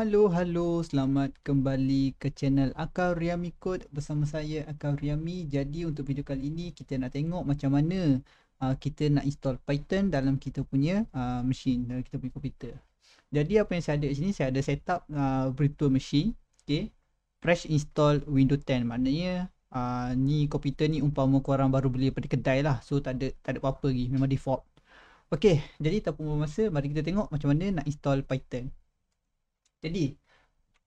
Halo, halo. Selamat kembali ke channel Akal Riami Code bersama saya Akal Riami. Jadi untuk video kali ini kita nak tengok macam mana uh, kita nak install Python dalam kita punya uh, machine, dalam kita punya komputer. Jadi apa yang saya ada di sini, saya ada setup uh, virtual machine. Okay. Fresh install Windows 10. Maknanya uh, ni komputer ni umpama korang baru beli daripada kedai lah. So tak ada, tak ada apa-apa lagi. Memang default. Okay, jadi tak pun masa. Mari kita tengok macam mana nak install Python. Jadi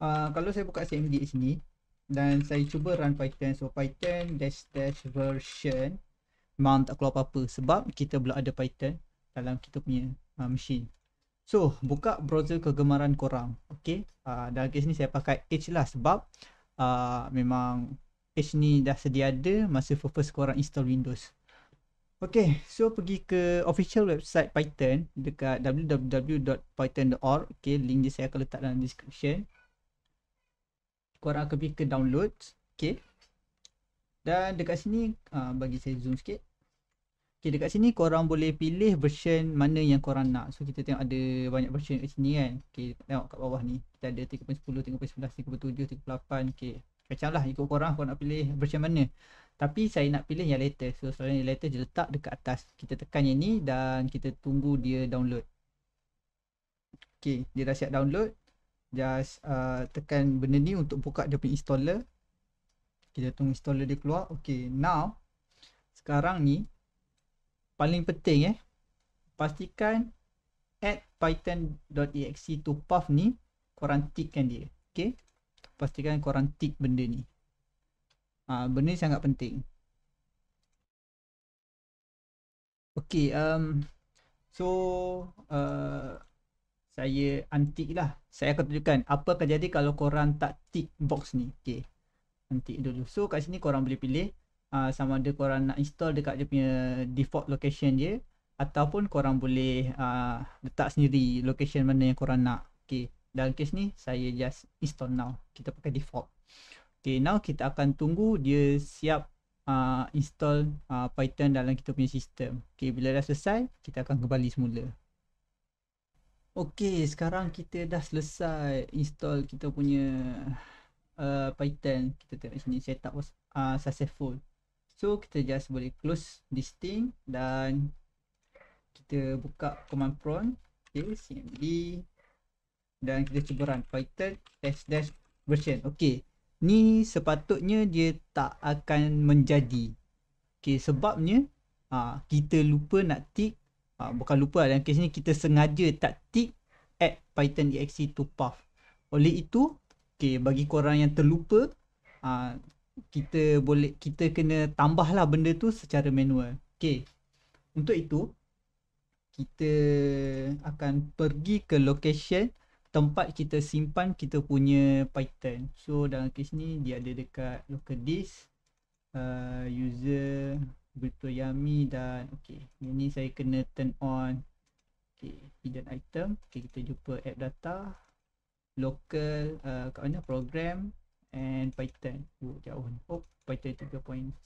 uh, kalau saya buka CMD sini dan saya cuba run python so python dash dash version mount tak keluar apa-apa sebab kita belum ada python dalam kita punya uh, machine. So buka browser kegemaran korang. Okey. Uh, dalam kes ni saya pakai Edge lah sebab uh, memang Edge ni dah sedia ada masa first korang install Windows. Okay, so pergi ke official website Python dekat www.python.org Okay, link dia saya akan letak dalam description Korang akan pergi ke download Okay Dan dekat sini, uh, bagi saya zoom sikit Okay, dekat sini korang boleh pilih version mana yang korang nak So kita tengok ada banyak version kat sini kan Okay, tengok kat bawah ni Kita ada 3.10, 3.11, 3.7, 3.8 Okay, macam lah ikut korang korang nak pilih version mana tapi saya nak pilih yang later. So selalunya yang later dia letak dekat atas. Kita tekan yang ni dan kita tunggu dia download. Okay, dia dah siap download. Just uh, tekan benda ni untuk buka dia punya installer. Kita tunggu installer dia keluar. Okay, now. Sekarang ni. Paling penting eh. Pastikan add python.exe to path ni korang tickkan dia. Okay. Pastikan korang tick benda ni. Ah uh, benda ni sangat penting. Okay, um so uh, saya antik lah. Saya akan tunjukkan apa akan jadi kalau korang tak tick box ni. Okay, Antik dulu. So kat sini korang boleh pilih uh, sama ada korang nak install dekat dia punya default location je, ataupun korang boleh uh, letak sendiri location mana yang korang nak. Okay, Dalam kes ni saya just install now. Kita pakai default. Okay, now kita akan tunggu dia siap uh, install uh, Python dalam kita punya sistem. Okay, bila dah selesai, kita akan kembali semula. Okay, sekarang kita dah selesai install kita punya uh, Python. Kita tengok sini, setup was uh, successful. So, kita just boleh close this thing dan kita buka command prompt. Okay, cmd dan kita cuba run python test dash version. Okay ni sepatutnya dia tak akan menjadi. Okay, sebabnya ha, kita lupa nak tick, ha, bukan lupa dalam kes ni kita sengaja tak tick add python exe to path. Oleh itu, okay, bagi korang yang terlupa, ha, kita boleh kita kena tambahlah benda tu secara manual. Okay. Untuk itu, kita akan pergi ke location tempat kita simpan kita punya python so dalam kes ni dia ada dekat local disk uh, user virtual yummy dan okey ini saya kena turn on okey hidden item okey kita jumpa app data local uh, kat mana program and python oh jauh ni oh python 3.11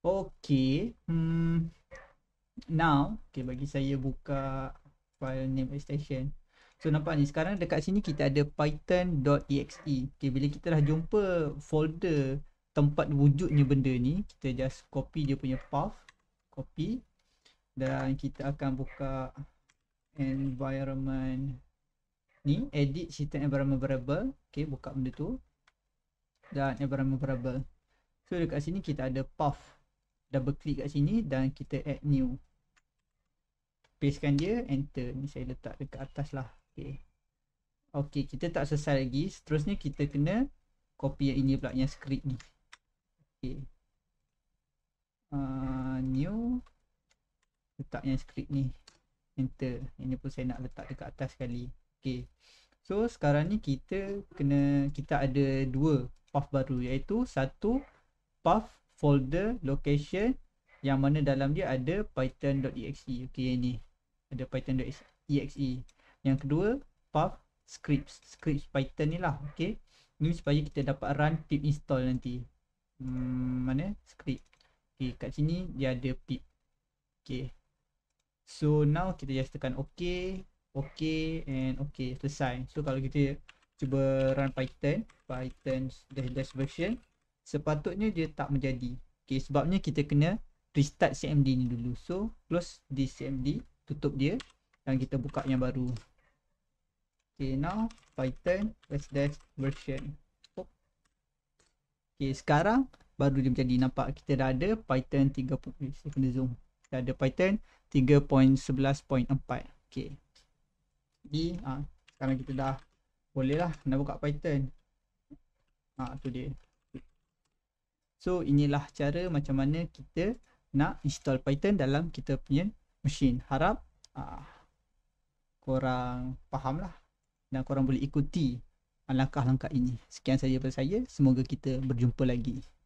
okey hmm now okey bagi saya buka file name extension So nampak ni sekarang dekat sini kita ada python.exe okay, Bila kita dah jumpa folder tempat wujudnya benda ni Kita just copy dia punya path Copy Dan kita akan buka environment ni Edit system environment variable Okay buka benda tu Dan environment variable So dekat sini kita ada path Double click kat sini dan kita add new Pastekan dia, enter. Ni saya letak dekat atas lah. Okay. Okay, kita tak selesai lagi. Seterusnya kita kena copy yang ini pula yang script ni. Okay. Uh, ah, new. Letak yang script ni. Enter. Ini pun saya nak letak dekat atas sekali. Okay. So sekarang ni kita kena kita ada dua path baru iaitu satu path folder location yang mana dalam dia ada python.exe. Okay yang ni. Ada python.exe. Yang kedua, path scripts. Scripts Python ni lah. Okay. Ini supaya kita dapat run pip install nanti. Hmm, mana? Script. Okay, kat sini dia ada pip. Okay. So, now kita just tekan OK. OK and OK. Selesai. So, kalau kita cuba run Python. Python dash dash version. Sepatutnya dia tak menjadi. Okay, sebabnya kita kena restart CMD ni dulu. So, close this CMD. Tutup dia dan kita buka yang baru okay now python dash dash version oh. okay sekarang baru dia menjadi nampak kita dah ada python 3.0 point... saya kena zoom kita ada python 3.11.4 okay jadi ha, sekarang kita dah boleh lah nak buka python ha, tu dia so inilah cara macam mana kita nak install python dalam kita punya machine harap uh, korang faham lah dan korang boleh ikuti langkah-langkah ini. Sekian saja daripada saya. Semoga kita berjumpa lagi.